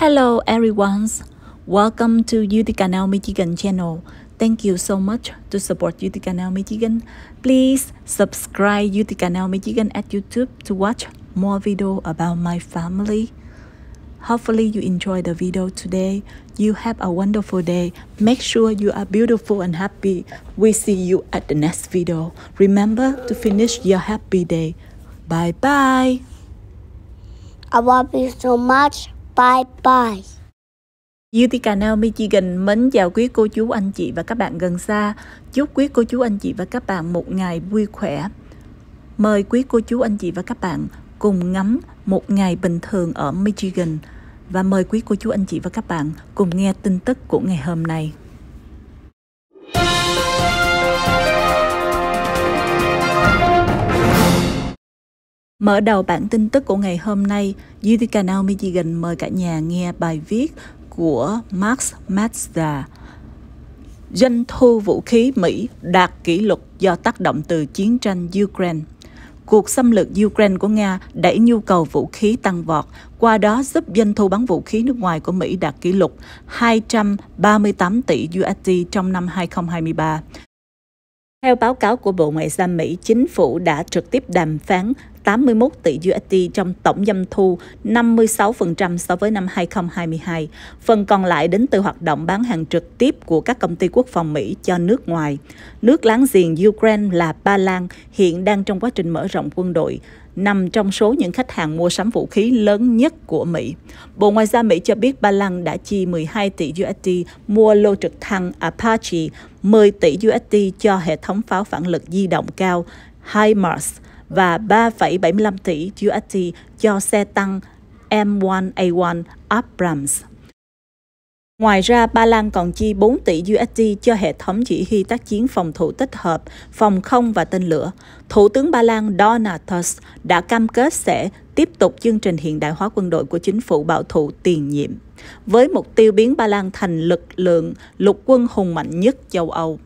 Hello everyone. Welcome to Utica Now Michigan channel. Thank you so much to support Utica Now Michigan. Please subscribe Utica Now Michigan at YouTube to watch more video about my family. Hopefully you enjoy the video today. You have a wonderful day. Make sure you are beautiful and happy. We see you at the next video. Remember to finish your happy day. Bye-bye. I love you so much. Bye bye. Utica Now Michigan mến chào quý cô chú anh chị và các bạn gần xa. Chúc quý cô chú anh chị và các bạn một ngày vui khỏe. Mời quý cô chú anh chị và các bạn cùng ngắm một ngày bình thường ở Michigan và mời quý cô chú anh chị và các bạn cùng nghe tin tức của ngày hôm nay. Mở đầu bản tin tức của ngày hôm nay, Utica, canal Michigan mời cả nhà nghe bài viết của Max Mazda. Doanh thu vũ khí Mỹ đạt kỷ lục do tác động từ chiến tranh Ukraine. Cuộc xâm lược Ukraine của Nga đẩy nhu cầu vũ khí tăng vọt, qua đó giúp doanh thu bán vũ khí nước ngoài của Mỹ đạt kỷ lục 238 tỷ USD trong năm 2023. Theo báo cáo của Bộ Ngoại giao Mỹ, chính phủ đã trực tiếp đàm phán 81 tỷ USD trong tổng doanh thu 56% so với năm 2022. Phần còn lại đến từ hoạt động bán hàng trực tiếp của các công ty quốc phòng Mỹ cho nước ngoài. Nước láng giềng Ukraine là Ba Lan hiện đang trong quá trình mở rộng quân đội, nằm trong số những khách hàng mua sắm vũ khí lớn nhất của Mỹ. Bộ Ngoại giao Mỹ cho biết Ba Lan đã chi 12 tỷ USD mua lô trực thăng Apache, 10 tỷ USD cho hệ thống pháo phản lực di động cao HIMARS và 3,75 tỷ USD cho xe tăng M1A1 Abrams. Ngoài ra, Ba Lan còn chi 4 tỷ USD cho hệ thống chỉ huy tác chiến phòng thủ tích hợp, phòng không và tên lửa. Thủ tướng Ba Lan Donald Tusk đã cam kết sẽ tiếp tục chương trình hiện đại hóa quân đội của chính phủ bảo thủ tiền nhiệm, với mục tiêu biến Ba Lan thành lực lượng lục quân hùng mạnh nhất châu Âu.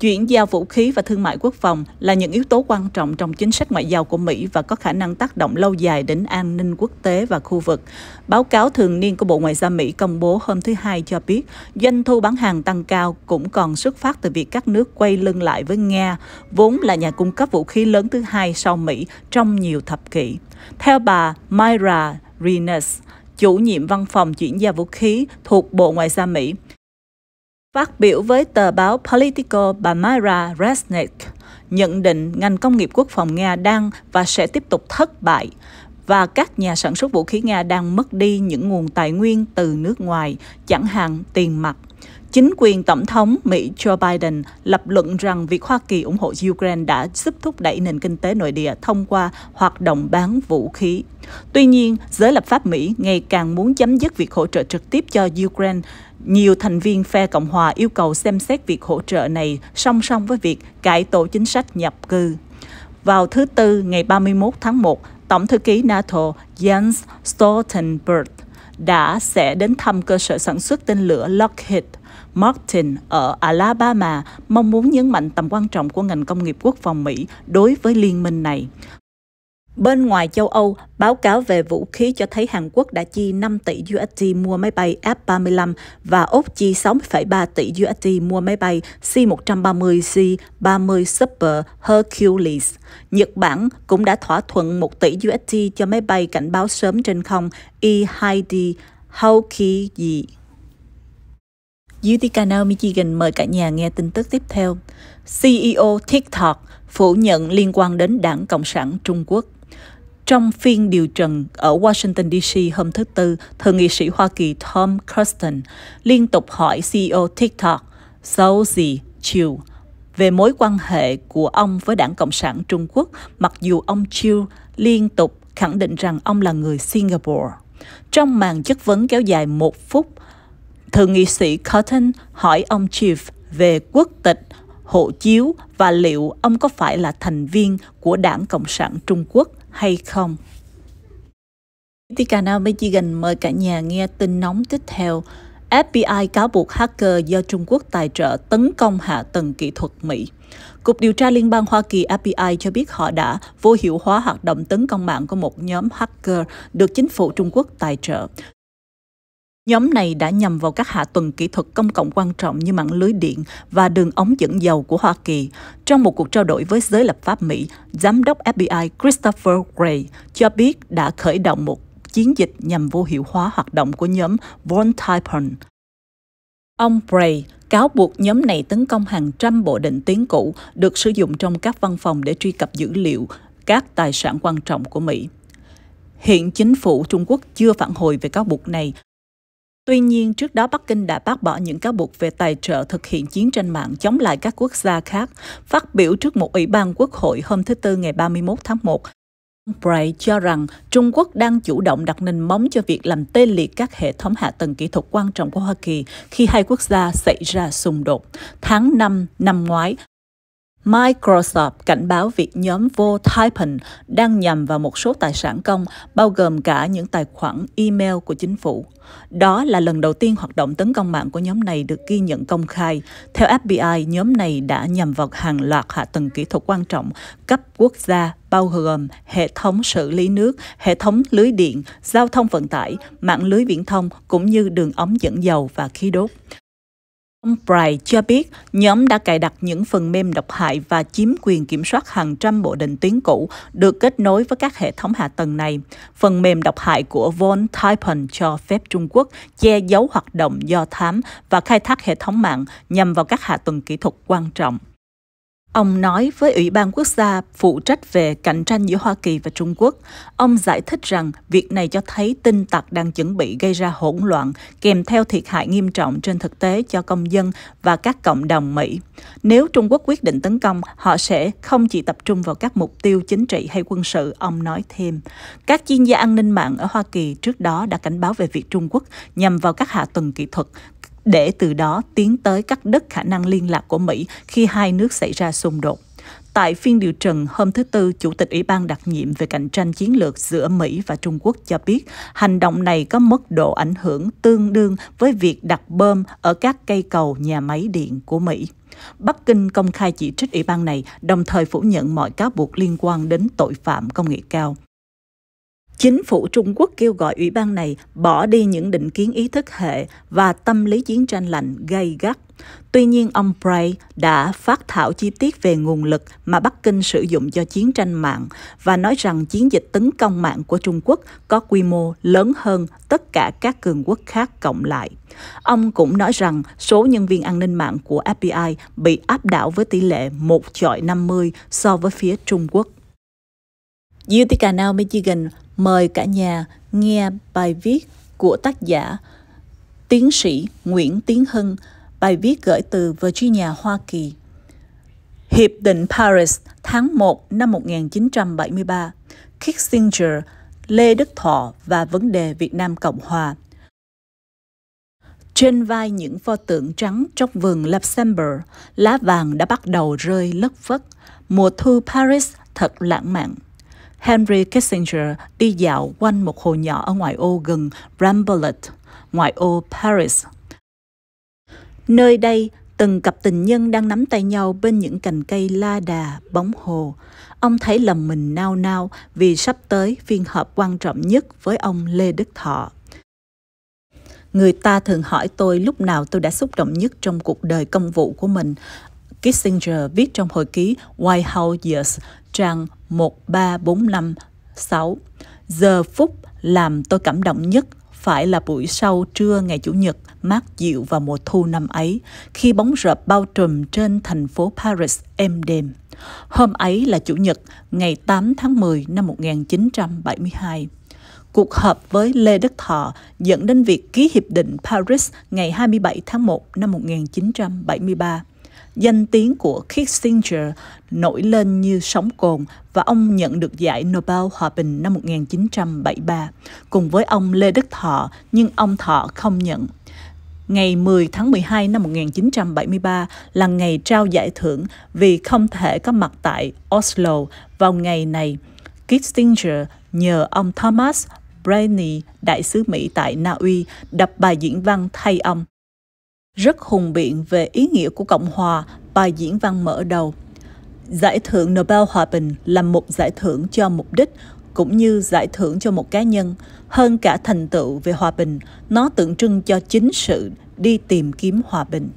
Chuyển giao vũ khí và thương mại quốc phòng là những yếu tố quan trọng trong chính sách ngoại giao của Mỹ và có khả năng tác động lâu dài đến an ninh quốc tế và khu vực. Báo cáo thường niên của Bộ Ngoại giao Mỹ công bố hôm thứ Hai cho biết doanh thu bán hàng tăng cao cũng còn xuất phát từ việc các nước quay lưng lại với Nga, vốn là nhà cung cấp vũ khí lớn thứ hai sau Mỹ trong nhiều thập kỷ. Theo bà Myra Rines, chủ nhiệm văn phòng chuyển giao vũ khí thuộc Bộ Ngoại giao Mỹ, Phát biểu với tờ báo Politico, bà Myra Resnick nhận định ngành công nghiệp quốc phòng Nga đang và sẽ tiếp tục thất bại và các nhà sản xuất vũ khí Nga đang mất đi những nguồn tài nguyên từ nước ngoài, chẳng hạn tiền mặt. Chính quyền Tổng thống Mỹ Joe Biden lập luận rằng việc Hoa Kỳ ủng hộ Ukraine đã giúp thúc đẩy nền kinh tế nội địa thông qua hoạt động bán vũ khí. Tuy nhiên, giới lập pháp Mỹ ngày càng muốn chấm dứt việc hỗ trợ trực tiếp cho Ukraine nhiều thành viên phe Cộng hòa yêu cầu xem xét việc hỗ trợ này song song với việc cải tổ chính sách nhập cư. Vào thứ Tư ngày 31 tháng 1, Tổng thư ký NATO Jens Stoltenberg đã sẽ đến thăm cơ sở sản xuất tên lửa Lockheed Martin ở Alabama mong muốn nhấn mạnh tầm quan trọng của ngành công nghiệp quốc phòng Mỹ đối với liên minh này. Bên ngoài châu Âu, báo cáo về vũ khí cho thấy Hàn Quốc đã chi 5 tỷ USD mua máy bay F-35 và Úc chi 6,3 tỷ USD mua máy bay C-130 C-30 Super Hercules. Nhật Bản cũng đã thỏa thuận 1 tỷ USD cho máy bay cảnh báo sớm trên không E-2D Hawkeye. Yutikana Michigan mời cả nhà nghe tin tức tiếp theo. CEO TikTok phủ nhận liên quan đến đảng Cộng sản Trung Quốc. Trong phiên điều trần ở Washington DC hôm thứ Tư, thượng nghị sĩ Hoa Kỳ Tom Crusten liên tục hỏi CEO TikTok Zhou Zi Chiu về mối quan hệ của ông với đảng Cộng sản Trung Quốc, mặc dù ông Chiu liên tục khẳng định rằng ông là người Singapore. Trong màn chất vấn kéo dài một phút, thượng nghị sĩ Cotton hỏi ông Chief về quốc tịch, hộ chiếu và liệu ông có phải là thành viên của đảng Cộng sản Trung Quốc hay không. Tika Michigan mời cả nhà nghe tin nóng tiếp theo. FBI cáo buộc hacker do Trung Quốc tài trợ tấn công hạ tầng kỹ thuật Mỹ. Cục điều tra Liên bang Hoa Kỳ FBI cho biết họ đã vô hiệu hóa hoạt động tấn công mạng của một nhóm hacker được chính phủ Trung Quốc tài trợ. Nhóm này đã nhằm vào các hạ tầng kỹ thuật công cộng quan trọng như mạng lưới điện và đường ống dẫn dầu của Hoa Kỳ. Trong một cuộc trao đổi với giới lập pháp Mỹ, Giám đốc FBI Christopher Wray cho biết đã khởi động một chiến dịch nhằm vô hiệu hóa hoạt động của nhóm Von Typen. Ông Bray cáo buộc nhóm này tấn công hàng trăm bộ định tiếng cũ được sử dụng trong các văn phòng để truy cập dữ liệu các tài sản quan trọng của Mỹ. Hiện chính phủ Trung Quốc chưa phản hồi về cáo buộc này Tuy nhiên, trước đó Bắc Kinh đã bác bỏ những cáo buộc về tài trợ thực hiện chiến tranh mạng chống lại các quốc gia khác. Phát biểu trước một ủy ban quốc hội hôm thứ Tư ngày 31 tháng 1, ông Bray cho rằng Trung Quốc đang chủ động đặt nền móng cho việc làm tê liệt các hệ thống hạ tầng kỹ thuật quan trọng của Hoa Kỳ khi hai quốc gia xảy ra xung đột. Tháng 5 năm ngoái, Microsoft cảnh báo việc nhóm vô Typen đang nhằm vào một số tài sản công, bao gồm cả những tài khoản email của chính phủ. Đó là lần đầu tiên hoạt động tấn công mạng của nhóm này được ghi nhận công khai. Theo FBI, nhóm này đã nhằm vào hàng loạt hạ tầng kỹ thuật quan trọng cấp quốc gia, bao gồm hệ thống xử lý nước, hệ thống lưới điện, giao thông vận tải, mạng lưới viễn thông cũng như đường ống dẫn dầu và khí đốt. Ông Pride cho biết nhóm đã cài đặt những phần mềm độc hại và chiếm quyền kiểm soát hàng trăm bộ định tuyến cũ được kết nối với các hệ thống hạ tầng này. Phần mềm độc hại của Von Taipan cho phép Trung Quốc che giấu hoạt động do thám và khai thác hệ thống mạng nhằm vào các hạ tầng kỹ thuật quan trọng. Ông nói với Ủy ban quốc gia phụ trách về cạnh tranh giữa Hoa Kỳ và Trung Quốc, ông giải thích rằng việc này cho thấy tin tặc đang chuẩn bị gây ra hỗn loạn kèm theo thiệt hại nghiêm trọng trên thực tế cho công dân và các cộng đồng Mỹ. Nếu Trung Quốc quyết định tấn công, họ sẽ không chỉ tập trung vào các mục tiêu chính trị hay quân sự, ông nói thêm. Các chuyên gia an ninh mạng ở Hoa Kỳ trước đó đã cảnh báo về việc Trung Quốc nhằm vào các hạ tầng kỹ thuật, để từ đó tiến tới cắt đứt khả năng liên lạc của Mỹ khi hai nước xảy ra xung đột. Tại phiên điều trần hôm thứ Tư, Chủ tịch Ủy ban đặc nhiệm về cạnh tranh chiến lược giữa Mỹ và Trung Quốc cho biết hành động này có mức độ ảnh hưởng tương đương với việc đặt bơm ở các cây cầu nhà máy điện của Mỹ. Bắc Kinh công khai chỉ trích ủy ban này, đồng thời phủ nhận mọi cáo buộc liên quan đến tội phạm công nghệ cao. Chính phủ Trung Quốc kêu gọi ủy ban này bỏ đi những định kiến ý thức hệ và tâm lý chiến tranh lạnh gay gắt. Tuy nhiên, ông Bray đã phát thảo chi tiết về nguồn lực mà Bắc Kinh sử dụng cho chiến tranh mạng và nói rằng chiến dịch tấn công mạng của Trung Quốc có quy mô lớn hơn tất cả các cường quốc khác cộng lại. Ông cũng nói rằng số nhân viên an ninh mạng của FBI bị áp đảo với tỷ lệ 1 chọi 50 so với phía Trung Quốc. Beauty Canal Michigan mời cả nhà nghe bài viết của tác giả tiến sĩ Nguyễn Tiến Hưng, bài viết gửi từ Virginia, Hoa Kỳ. Hiệp định Paris tháng 1 năm 1973, Kissinger, Lê Đức Thọ và vấn đề Việt Nam Cộng Hòa. Trên vai những pho tượng trắng trong vườn Luxembourg, lá vàng đã bắt đầu rơi lất vất. Mùa thu Paris thật lãng mạn. Henry Kissinger đi dạo quanh một hồ nhỏ ở ngoại ô gần Bramblett, ngoại ô Paris. Nơi đây, từng cặp tình nhân đang nắm tay nhau bên những cành cây la đà, bóng hồ. Ông thấy lòng mình nao nao vì sắp tới phiên họp quan trọng nhất với ông Lê Đức Thọ. Người ta thường hỏi tôi lúc nào tôi đã xúc động nhất trong cuộc đời công vụ của mình. Kissinger viết trong hồi ký White House Years, trang 13456. Giờ phút làm tôi cảm động nhất phải là buổi sau trưa ngày Chủ nhật mát dịu vào mùa thu năm ấy, khi bóng rợp bao trùm trên thành phố Paris êm đềm. Hôm ấy là Chủ nhật, ngày 8 tháng 10 năm 1972. Cuộc họp với Lê Đức Thọ dẫn đến việc ký Hiệp định Paris ngày 27 tháng 1 năm 1973. Danh tiếng của Kissinger nổi lên như sóng cồn và ông nhận được giải Nobel Hòa Bình năm 1973, cùng với ông Lê Đức Thọ, nhưng ông Thọ không nhận. Ngày 10 tháng 12 năm 1973 là ngày trao giải thưởng vì không thể có mặt tại Oslo vào ngày này. Kissinger nhờ ông Thomas Brainy, đại sứ Mỹ tại Na Uy, đọc bài diễn văn thay ông rất hùng biện về ý nghĩa của Cộng hòa bài diễn văn mở đầu. Giải thưởng Nobel Hòa Bình là một giải thưởng cho mục đích cũng như giải thưởng cho một cá nhân, hơn cả thành tựu về hòa bình, nó tượng trưng cho chính sự đi tìm kiếm hòa bình.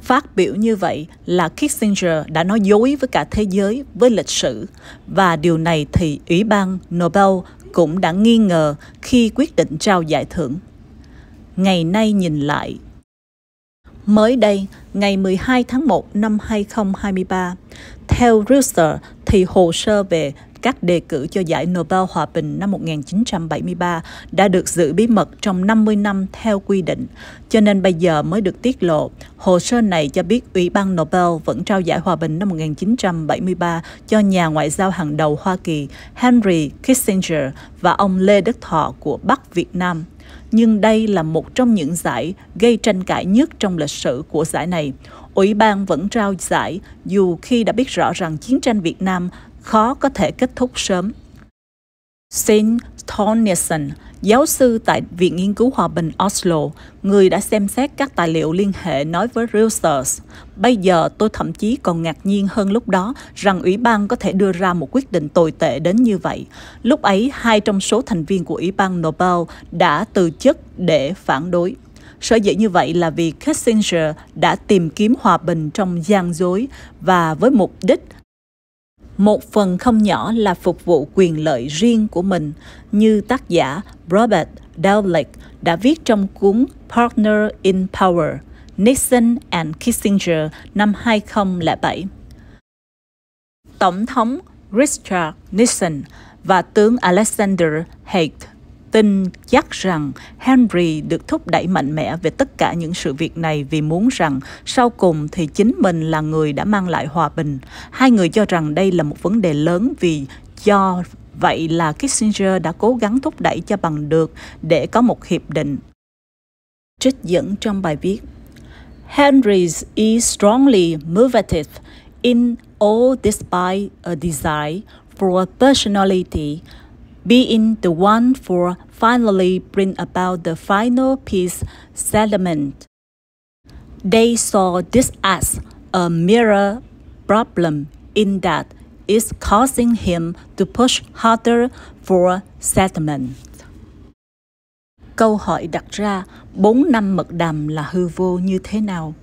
Phát biểu như vậy là Kissinger đã nói dối với cả thế giới, với lịch sử, và điều này thì Ủy ban Nobel cũng đã nghi ngờ khi quyết định trao giải thưởng. Ngày nay nhìn lại, Mới đây, ngày 12 tháng 1 năm 2023, theo Reuters thì hồ sơ về các đề cử cho giải Nobel Hòa Bình năm 1973 đã được giữ bí mật trong 50 năm theo quy định, cho nên bây giờ mới được tiết lộ. Hồ sơ này cho biết Ủy ban Nobel vẫn trao giải Hòa Bình năm 1973 cho nhà ngoại giao hàng đầu Hoa Kỳ Henry Kissinger và ông Lê Đức Thọ của Bắc Việt Nam nhưng đây là một trong những giải gây tranh cãi nhất trong lịch sử của giải này. Ủy ban vẫn trao giải dù khi đã biết rõ rằng chiến tranh Việt Nam khó có thể kết thúc sớm. Saint Thornison giáo sư tại Viện Nghiên cứu Hòa bình Oslo, người đã xem xét các tài liệu liên hệ nói với Reuters. Bây giờ tôi thậm chí còn ngạc nhiên hơn lúc đó rằng ủy ban có thể đưa ra một quyết định tồi tệ đến như vậy. Lúc ấy, hai trong số thành viên của ủy ban Nobel đã từ chức để phản đối. Sở dĩ như vậy là vì Kissinger đã tìm kiếm hòa bình trong gian dối và với mục đích một phần không nhỏ là phục vụ quyền lợi riêng của mình, như tác giả Robert Dowlake đã viết trong cuốn Partner in Power, Nixon and Kissinger năm 2007. Tổng thống Richard Nixon và tướng Alexander Haig tin chắc rằng Henry được thúc đẩy mạnh mẽ về tất cả những sự việc này vì muốn rằng sau cùng thì chính mình là người đã mang lại hòa bình. Hai người cho rằng đây là một vấn đề lớn vì do vậy là Kissinger đã cố gắng thúc đẩy cho bằng được để có một hiệp định. Trích dẫn trong bài viết Henry's is e strongly motivated in all despite a desire for a personality being the one for finally bring about the final peace settlement. They saw this as a mirror problem in that it's causing him to push harder for settlement. Câu hỏi đặt ra, 4 năm mật đàm là hư vô như thế nào?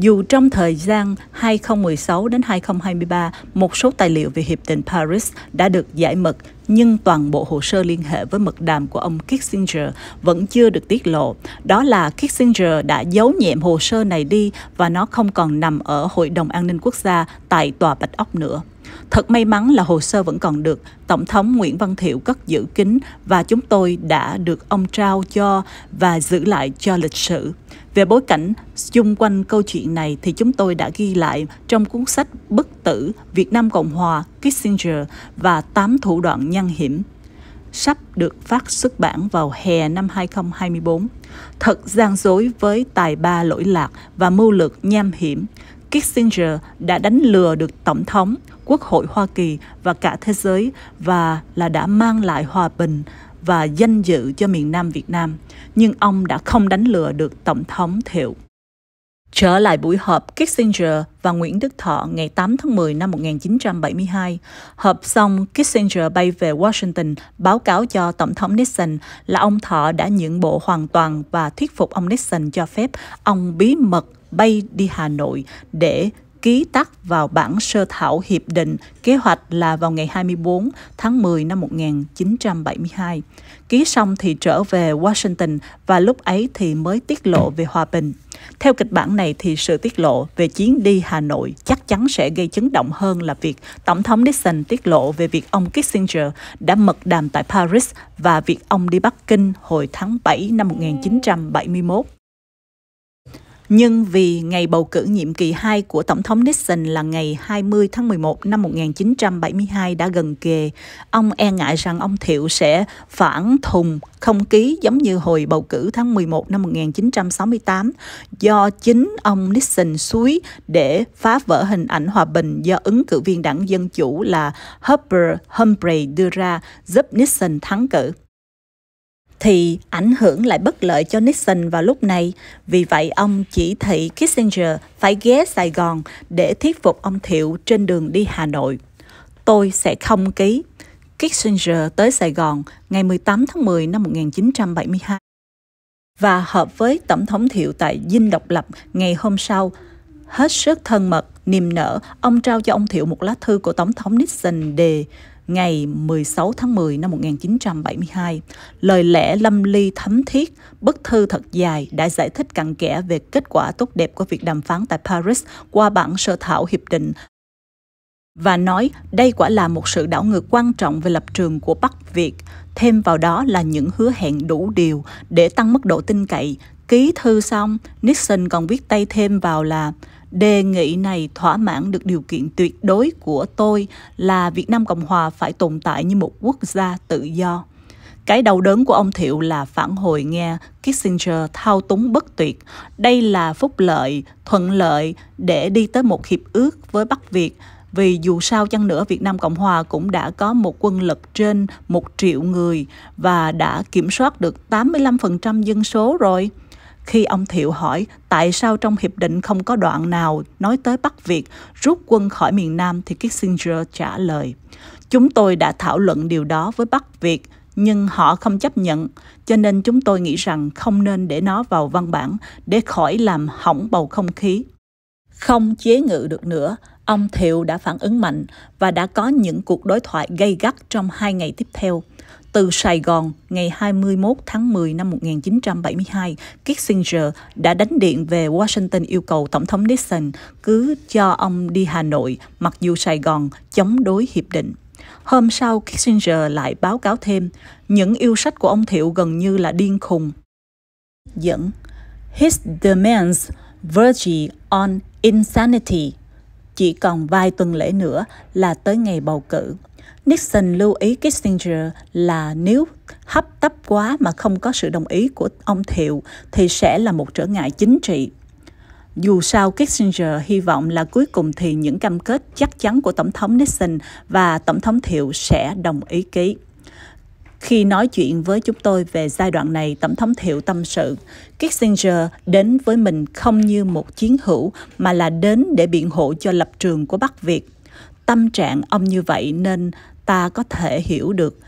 Dù trong thời gian 2016 đến 2023, một số tài liệu về Hiệp định Paris đã được giải mật, nhưng toàn bộ hồ sơ liên hệ với mật đàm của ông Kissinger vẫn chưa được tiết lộ. Đó là Kissinger đã giấu nhiệm hồ sơ này đi và nó không còn nằm ở Hội đồng An ninh Quốc gia tại Tòa Bạch Ốc nữa. Thật may mắn là hồ sơ vẫn còn được Tổng thống Nguyễn Văn Thiệu cất giữ kín và chúng tôi đã được ông trao cho và giữ lại cho lịch sử. Về bối cảnh xung quanh câu chuyện này thì chúng tôi đã ghi lại trong cuốn sách bất tử Việt Nam Cộng Hòa Kissinger và 8 thủ đoạn nhân hiểm sắp được phát xuất bản vào hè năm 2024. Thật gian dối với tài ba lỗi lạc và mưu lược nham hiểm, Kissinger đã đánh lừa được Tổng thống, Quốc hội Hoa Kỳ và cả thế giới và là đã mang lại hòa bình và danh dự cho miền Nam Việt Nam, nhưng ông đã không đánh lừa được Tổng thống Thiệu. Trở lại buổi họp Kissinger và Nguyễn Đức Thọ ngày 8 tháng 10 năm 1972, họp xong Kissinger bay về Washington báo cáo cho Tổng thống Nixon là ông Thọ đã nhượng bộ hoàn toàn và thuyết phục ông Nixon cho phép ông bí mật bay đi Hà Nội để ký tắt vào bản sơ thảo hiệp định, kế hoạch là vào ngày 24 tháng 10 năm 1972. Ký xong thì trở về Washington và lúc ấy thì mới tiết lộ về hòa bình. Theo kịch bản này thì sự tiết lộ về chuyến đi Hà Nội chắc chắn sẽ gây chấn động hơn là việc Tổng thống Nixon tiết lộ về việc ông Kissinger đã mật đàm tại Paris và việc ông đi Bắc Kinh hồi tháng 7 năm 1971. Nhưng vì ngày bầu cử nhiệm kỳ 2 của Tổng thống Nixon là ngày 20 tháng 11 năm 1972 đã gần kề, ông e ngại rằng ông Thiệu sẽ phản thùng không ký giống như hồi bầu cử tháng 11 năm 1968 do chính ông Nixon suối để phá vỡ hình ảnh hòa bình do ứng cử viên đảng Dân Chủ là Herbert Humphrey đưa ra giúp Nixon thắng cử thì ảnh hưởng lại bất lợi cho Nixon vào lúc này. Vì vậy, ông chỉ thị Kissinger phải ghé Sài Gòn để thuyết phục ông Thiệu trên đường đi Hà Nội. Tôi sẽ không ký. Kissinger tới Sài Gòn ngày 18 tháng 10 năm 1972 và hợp với Tổng thống Thiệu tại Dinh Độc Lập ngày hôm sau. Hết sức thân mật, niềm nở, ông trao cho ông Thiệu một lá thư của Tổng thống Nixon đề ngày 16 tháng 10 năm 1972, lời lẽ lâm ly thấm thiết, bức thư thật dài đã giải thích cặn kẽ về kết quả tốt đẹp của việc đàm phán tại Paris qua bản sơ thảo hiệp định và nói đây quả là một sự đảo ngược quan trọng về lập trường của Bắc Việt, thêm vào đó là những hứa hẹn đủ điều để tăng mức độ tin cậy. Ký thư xong, Nixon còn viết tay thêm vào là đề nghị này thỏa mãn được điều kiện tuyệt đối của tôi là Việt Nam Cộng Hòa phải tồn tại như một quốc gia tự do. Cái đau đớn của ông Thiệu là phản hồi nghe Kissinger thao túng bất tuyệt. Đây là phúc lợi, thuận lợi để đi tới một hiệp ước với Bắc Việt vì dù sao chăng nữa Việt Nam Cộng Hòa cũng đã có một quân lực trên một triệu người và đã kiểm soát được 85% dân số rồi. Khi ông Thiệu hỏi tại sao trong hiệp định không có đoạn nào nói tới Bắc Việt rút quân khỏi miền Nam thì Kissinger trả lời. Chúng tôi đã thảo luận điều đó với Bắc Việt nhưng họ không chấp nhận, cho nên chúng tôi nghĩ rằng không nên để nó vào văn bản để khỏi làm hỏng bầu không khí. Không chế ngự được nữa, ông Thiệu đã phản ứng mạnh và đã có những cuộc đối thoại gây gắt trong hai ngày tiếp theo – từ Sài Gòn, ngày 21 tháng 10 năm 1972, Kissinger đã đánh điện về Washington yêu cầu Tổng thống Nixon cứ cho ông đi Hà Nội mặc dù Sài Gòn chống đối hiệp định. Hôm sau, Kissinger lại báo cáo thêm, những yêu sách của ông Thiệu gần như là điên khùng. Dẫn His demands verge on insanity. Chỉ còn vài tuần lễ nữa là tới ngày bầu cử. Nixon lưu ý Kissinger là nếu hấp tấp quá mà không có sự đồng ý của ông Thiệu thì sẽ là một trở ngại chính trị. Dù sao, Kissinger hy vọng là cuối cùng thì những cam kết chắc chắn của Tổng thống Nixon và Tổng thống Thiệu sẽ đồng ý ký. Khi nói chuyện với chúng tôi về giai đoạn này, Tổng thống Thiệu tâm sự, Kissinger đến với mình không như một chiến hữu mà là đến để biện hộ cho lập trường của Bắc Việt tâm trạng ông như vậy nên ta có thể hiểu được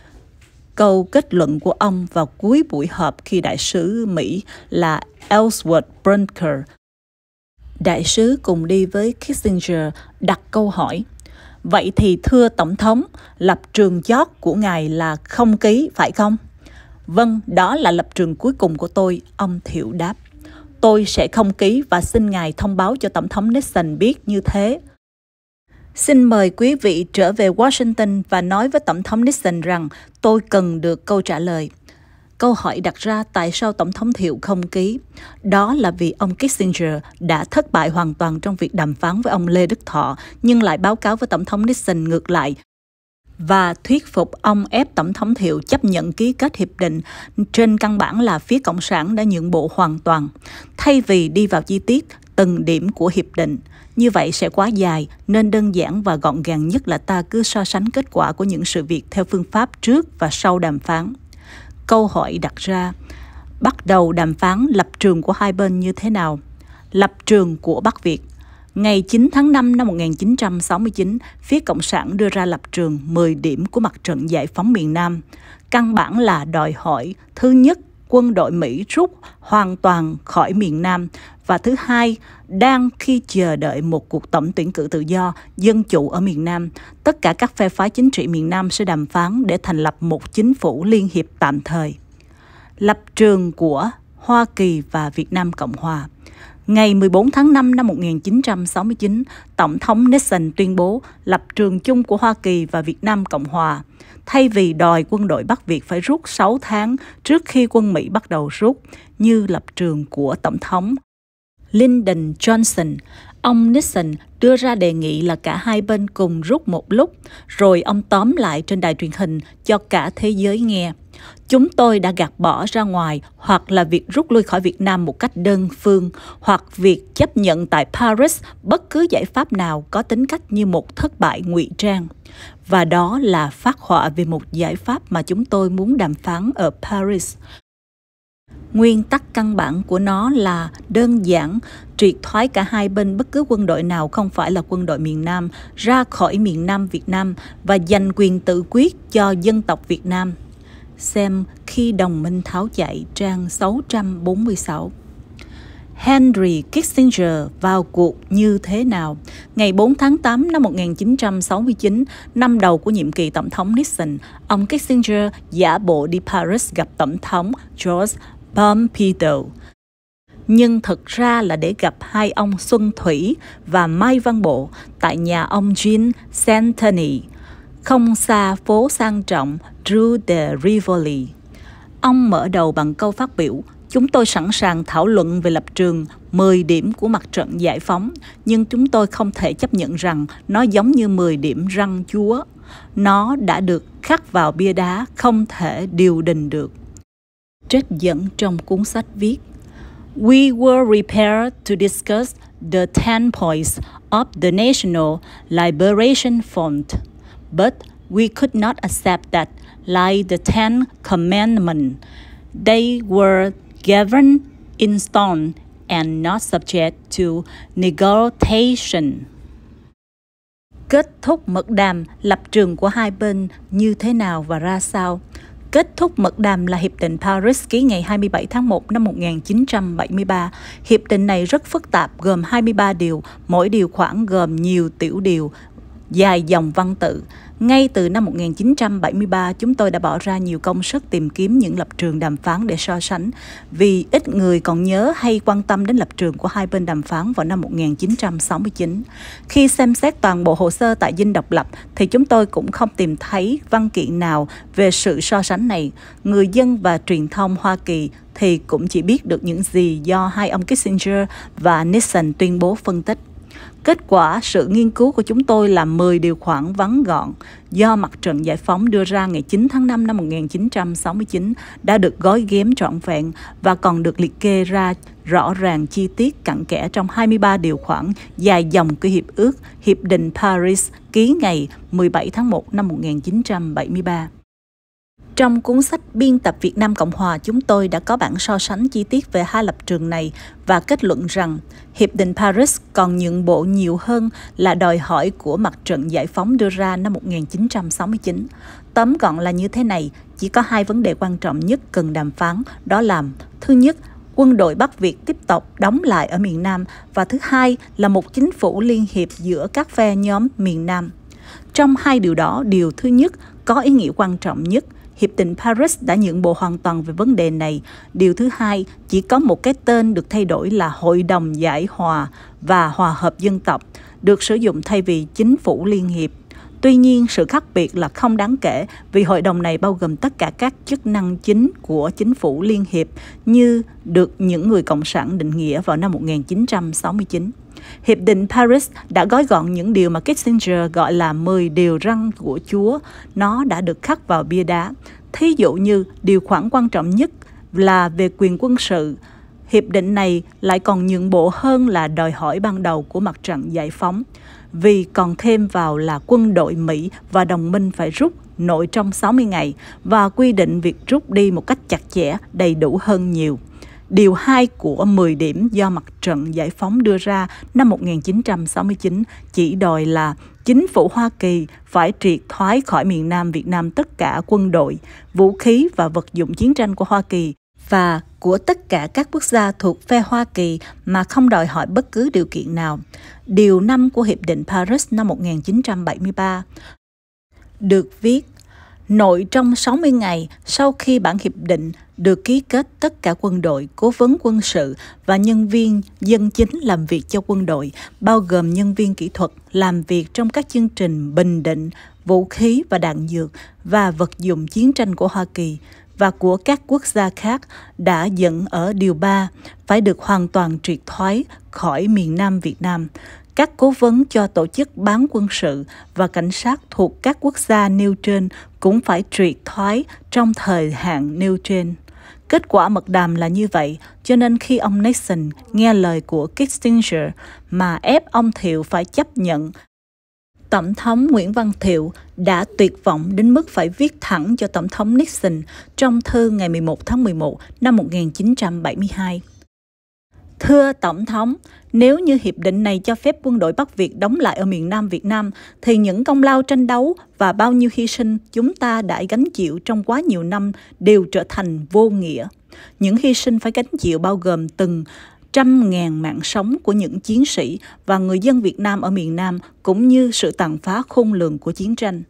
câu kết luận của ông vào cuối buổi họp khi đại sứ Mỹ là Ellsworth brinker Đại sứ cùng đi với Kissinger đặt câu hỏi. Vậy thì thưa Tổng thống, lập trường chót của ngài là không ký, phải không? Vâng, đó là lập trường cuối cùng của tôi, ông Thiệu đáp. Tôi sẽ không ký và xin ngài thông báo cho Tổng thống Nixon biết như thế. Xin mời quý vị trở về Washington và nói với Tổng thống Nixon rằng tôi cần được câu trả lời. Câu hỏi đặt ra tại sao Tổng thống Thiệu không ký? Đó là vì ông Kissinger đã thất bại hoàn toàn trong việc đàm phán với ông Lê Đức Thọ, nhưng lại báo cáo với Tổng thống Nixon ngược lại và thuyết phục ông ép Tổng thống Thiệu chấp nhận ký kết hiệp định trên căn bản là phía Cộng sản đã nhượng bộ hoàn toàn. Thay vì đi vào chi tiết, từng điểm của hiệp định. Như vậy sẽ quá dài nên đơn giản và gọn gàng nhất là ta cứ so sánh kết quả của những sự việc theo phương pháp trước và sau đàm phán. Câu hỏi đặt ra, bắt đầu đàm phán lập trường của hai bên như thế nào? Lập trường của Bắc Việt Ngày 9 tháng 5 năm 1969, phía Cộng sản đưa ra lập trường 10 điểm của mặt trận giải phóng miền Nam. Căn bản là đòi hỏi, thứ nhất quân đội Mỹ rút hoàn toàn khỏi miền Nam và thứ hai, đang khi chờ đợi một cuộc tổng tuyển cử tự do, dân chủ ở miền Nam, tất cả các phe phái chính trị miền Nam sẽ đàm phán để thành lập một chính phủ liên hiệp tạm thời. Lập trường của Hoa Kỳ và Việt Nam Cộng Hòa Ngày 14 tháng 5 năm 1969, Tổng thống Nixon tuyên bố lập trường chung của Hoa Kỳ và Việt Nam Cộng Hòa, thay vì đòi quân đội Bắc Việt phải rút 6 tháng trước khi quân Mỹ bắt đầu rút, như lập trường của Tổng thống. Lyndon Johnson Ông Nixon đưa ra đề nghị là cả hai bên cùng rút một lúc, rồi ông tóm lại trên đài truyền hình cho cả thế giới nghe. Chúng tôi đã gạt bỏ ra ngoài hoặc là việc rút lui khỏi Việt Nam một cách đơn phương hoặc việc chấp nhận tại Paris bất cứ giải pháp nào có tính cách như một thất bại ngụy trang. Và đó là phát họa về một giải pháp mà chúng tôi muốn đàm phán ở Paris. Nguyên tắc căn bản của nó là đơn giản triệt thoái cả hai bên bất cứ quân đội nào không phải là quân đội miền Nam ra khỏi miền Nam Việt Nam và giành quyền tự quyết cho dân tộc Việt Nam. Xem khi đồng minh tháo chạy trang 646. Henry Kissinger vào cuộc như thế nào? Ngày 4 tháng 8 năm 1969, năm đầu của nhiệm kỳ Tổng thống Nixon, ông Kissinger giả bộ đi Paris gặp Tổng thống George Pompidou. Nhưng thật ra là để gặp hai ông Xuân Thủy và Mai Văn Bộ tại nhà ông Jean Santani, không xa phố sang trọng Rue de Rivoli. Ông mở đầu bằng câu phát biểu Chúng tôi sẵn sàng thảo luận về lập trường 10 điểm của mặt trận giải phóng, nhưng chúng tôi không thể chấp nhận rằng nó giống như 10 điểm răng chúa. Nó đã được khắc vào bia đá không thể điều đình được trích dẫn trong cuốn sách viết We were prepared to discuss the ten points of the National Liberation Front, but we could not accept that, like the Ten Commandments, they were governed in stone and not subject to negotiation. Kết thúc mật đàm, lập trường của hai bên như thế nào và ra sao? Kết thúc mật đàm là Hiệp định Paris ký ngày 27 tháng 1 năm 1973. Hiệp định này rất phức tạp, gồm 23 điều, mỗi điều khoản gồm nhiều tiểu điều, dài dòng văn tự. Ngay từ năm 1973, chúng tôi đã bỏ ra nhiều công sức tìm kiếm những lập trường đàm phán để so sánh, vì ít người còn nhớ hay quan tâm đến lập trường của hai bên đàm phán vào năm 1969. Khi xem xét toàn bộ hồ sơ tại dinh độc lập, thì chúng tôi cũng không tìm thấy văn kiện nào về sự so sánh này. Người dân và truyền thông Hoa Kỳ thì cũng chỉ biết được những gì do hai ông Kissinger và Nixon tuyên bố phân tích. Kết quả sự nghiên cứu của chúng tôi là 10 điều khoản vắn gọn do mặt trận giải phóng đưa ra ngày 9 tháng 5 năm 1969 đã được gói ghém trọn vẹn và còn được liệt kê ra rõ ràng chi tiết cặn kẽ trong 23 điều khoản dài dòng của Hiệp ước Hiệp định Paris ký ngày 17 tháng 1 năm 1973. Trong cuốn sách Biên tập Việt Nam Cộng Hòa, chúng tôi đã có bản so sánh chi tiết về hai lập trường này và kết luận rằng Hiệp định Paris còn nhượng bộ nhiều hơn là đòi hỏi của mặt trận giải phóng đưa ra năm 1969. Tóm gọn là như thế này, chỉ có hai vấn đề quan trọng nhất cần đàm phán, đó là thứ nhất, quân đội Bắc Việt tiếp tục đóng lại ở miền Nam và thứ hai là một chính phủ liên hiệp giữa các phe nhóm miền Nam. Trong hai điều đó, điều thứ nhất có ý nghĩa quan trọng nhất – Hiệp định Paris đã nhượng bộ hoàn toàn về vấn đề này. Điều thứ hai, chỉ có một cái tên được thay đổi là Hội đồng Giải Hòa và Hòa hợp Dân tộc, được sử dụng thay vì Chính phủ Liên hiệp. Tuy nhiên, sự khác biệt là không đáng kể vì hội đồng này bao gồm tất cả các chức năng chính của chính phủ liên hiệp như được những người cộng sản định nghĩa vào năm 1969. Hiệp định Paris đã gói gọn những điều mà Kissinger gọi là 10 điều răng của Chúa. Nó đã được khắc vào bia đá. Thí dụ như điều khoản quan trọng nhất là về quyền quân sự, hiệp định này lại còn nhượng bộ hơn là đòi hỏi ban đầu của mặt trận giải phóng vì còn thêm vào là quân đội Mỹ và đồng minh phải rút nội trong 60 ngày và quy định việc rút đi một cách chặt chẽ, đầy đủ hơn nhiều. Điều 2 của 10 điểm do mặt trận giải phóng đưa ra năm 1969 chỉ đòi là chính phủ Hoa Kỳ phải triệt thoái khỏi miền Nam Việt Nam tất cả quân đội, vũ khí và vật dụng chiến tranh của Hoa Kỳ và của tất cả các quốc gia thuộc phe Hoa Kỳ mà không đòi hỏi bất cứ điều kiện nào. Điều 5 của Hiệp định Paris năm 1973 được viết Nội trong 60 ngày sau khi bản hiệp định được ký kết tất cả quân đội, cố vấn quân sự và nhân viên dân chính làm việc cho quân đội, bao gồm nhân viên kỹ thuật làm việc trong các chương trình bình định, vũ khí và đạn dược và vật dụng chiến tranh của Hoa Kỳ và của các quốc gia khác đã dẫn ở Điều 3 phải được hoàn toàn triệt thoái khỏi miền Nam Việt Nam. Các cố vấn cho tổ chức bán quân sự và cảnh sát thuộc các quốc gia nêu trên cũng phải triệt thoái trong thời hạn nêu trên. Kết quả mật đàm là như vậy, cho nên khi ông Nixon nghe lời của Kissinger mà ép ông Thiệu phải chấp nhận Tổng thống Nguyễn Văn Thiệu đã tuyệt vọng đến mức phải viết thẳng cho Tổng thống Nixon trong thư ngày 11 tháng 11 năm 1972. Thưa Tổng thống, nếu như hiệp định này cho phép quân đội Bắc Việt đóng lại ở miền Nam Việt Nam, thì những công lao tranh đấu và bao nhiêu hy sinh chúng ta đã gánh chịu trong quá nhiều năm đều trở thành vô nghĩa. Những hy sinh phải gánh chịu bao gồm từng trăm ngàn mạng sống của những chiến sĩ và người dân Việt Nam ở miền Nam cũng như sự tàn phá khôn lường của chiến tranh.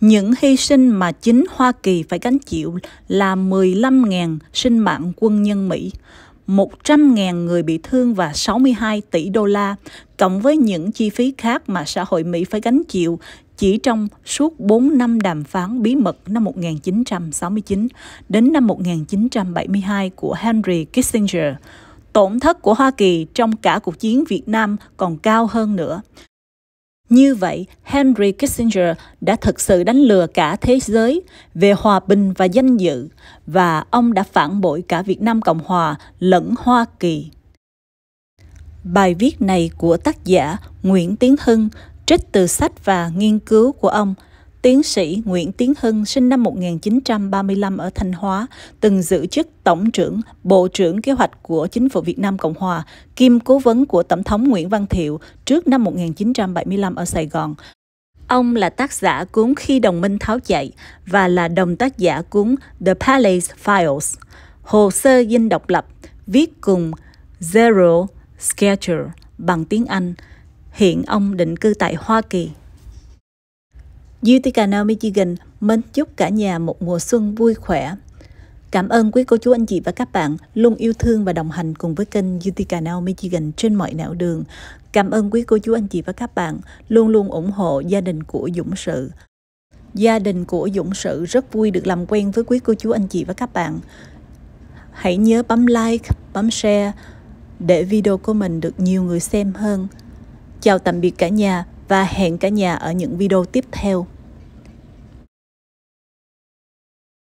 Những hy sinh mà chính Hoa Kỳ phải gánh chịu là 15.000 sinh mạng quân nhân Mỹ, 100.000 người bị thương và 62 tỷ đô la, cộng với những chi phí khác mà xã hội Mỹ phải gánh chịu chỉ trong suốt 4 năm đàm phán bí mật năm 1969 đến năm 1972 của Henry Kissinger, tổn thất của Hoa Kỳ trong cả cuộc chiến Việt Nam còn cao hơn nữa. Như vậy, Henry Kissinger đã thực sự đánh lừa cả thế giới về hòa bình và danh dự và ông đã phản bội cả Việt Nam Cộng Hòa lẫn Hoa Kỳ. Bài viết này của tác giả Nguyễn Tiến Hưng trích từ sách và nghiên cứu của ông Tiến sĩ Nguyễn Tiến Hưng sinh năm 1935 ở Thanh Hóa, từng giữ chức Tổng trưởng, Bộ trưởng Kế hoạch của Chính phủ Việt Nam Cộng Hòa, kiêm cố vấn của Tổng thống Nguyễn Văn Thiệu trước năm 1975 ở Sài Gòn. Ông là tác giả cuốn Khi đồng minh tháo chạy và là đồng tác giả cuốn The Palace Files, hồ sơ dinh độc lập, viết cùng Zero Sketcher bằng tiếng Anh. Hiện ông định cư tại Hoa Kỳ. Utica Now Michigan mến chúc cả nhà một mùa xuân vui khỏe. Cảm ơn quý cô chú anh chị và các bạn luôn yêu thương và đồng hành cùng với kênh Utica Now Michigan trên mọi nẻo đường. Cảm ơn quý cô chú anh chị và các bạn luôn luôn ủng hộ gia đình của Dũng Sự. Gia đình của Dũng Sự rất vui được làm quen với quý cô chú anh chị và các bạn. Hãy nhớ bấm like, bấm share để video của mình được nhiều người xem hơn. Chào tạm biệt cả nhà và hẹn cả nhà ở những video tiếp theo